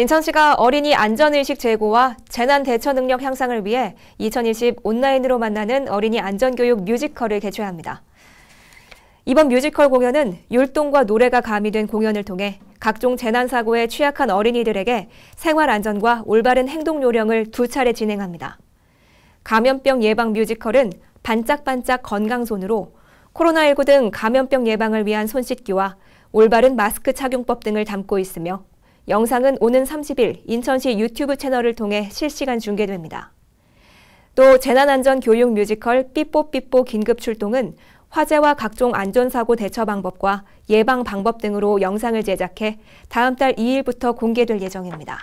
인천시가 어린이 안전의식 제고와 재난 대처 능력 향상을 위해 2020 온라인으로 만나는 어린이 안전교육 뮤지컬을 개최합니다. 이번 뮤지컬 공연은 율동과 노래가 가미된 공연을 통해 각종 재난사고에 취약한 어린이들에게 생활 안전과 올바른 행동 요령을 두 차례 진행합니다. 감염병 예방 뮤지컬은 반짝반짝 건강손으로 코로나19 등 감염병 예방을 위한 손 씻기와 올바른 마스크 착용법 등을 담고 있으며 영상은 오는 30일 인천시 유튜브 채널을 통해 실시간 중계됩니다. 또 재난안전교육 뮤지컬 삐뽀삐뽀 긴급출동은 화재와 각종 안전사고 대처 방법과 예방 방법 등으로 영상을 제작해 다음 달 2일부터 공개될 예정입니다.